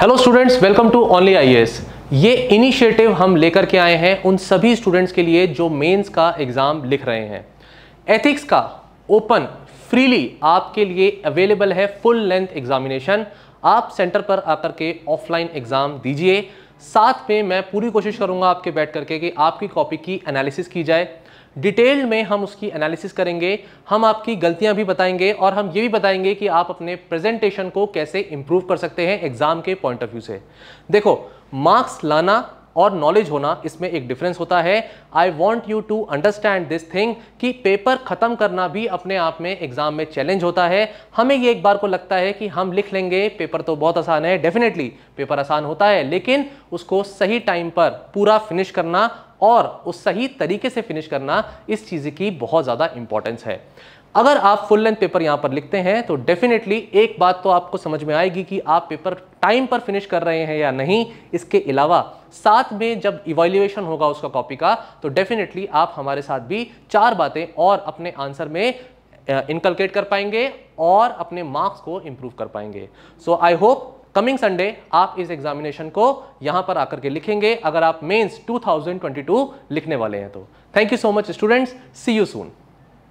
hello students welcome to only IAS ये initiative हम लेकर के आए हैं उन सभी स्टूडेंट्स के लिए जो मेंस का एग्ज़ाम लिख रहे हैं एथिक्स का ओपन फ्रीली आपके लिए अवेलेबल है फुल लेंथ एग्जामिनेशन आप सेंटर पर आकर के ऑफलाइन एग्ज़ाम दीजिए साथ में मैं पूरी कोशिश करूंगा आपके बैठ करके कि आपकी कॉपी की एनालिसिस की जाए डिटेल में हम उसकी एनालिसिस करेंगे हम आपकी गलतियां भी बताएंगे और हम ये भी बताएंगे कि आप अपने प्रेजेंटेशन को कैसे इम्प्रूव कर सकते हैं एग्ज़ाम के पॉइंट ऑफ व्यू से देखो मार्क्स लाना और नॉलेज होना इसमें एक डिफरेंस होता है I want you to understand this thing कि पेपर खत्म करना भी अपने आप में एग्जाम में चैलेंज होता है हमें ये एक बार को लगता है कि हम लिख लेंगे पेपर तो बहुत आसान है डेफिनेटली पेपर आसान होता है लेकिन उसको सही टाइम पर पूरा फिनिश करना और उस सही तरीके से फिनिश करना इस चीज़ की बहुत ज़्यादा इंपॉर्टेंस है अगर आप फुल लेंथ पेपर यहां पर लिखते हैं तो डेफिनेटली एक बात तो आपको समझ में आएगी कि आप पेपर टाइम पर फिनिश कर रहे हैं या नहीं इसके अलावा साथ में जब इवेल्युएशन होगा उसका कॉपी का तो डेफिनेटली आप हमारे साथ भी चार बातें और अपने आंसर में इनकलकेट कर पाएंगे और अपने मार्क्स को इंप्रूव कर पाएंगे so I hope coming Sunday आप इस एग्जामिनेशन को यहां पर आकर के लिखेंगे अगर आप मेंस 2022 लिखने वाले हैं तो thank you so much students see you soon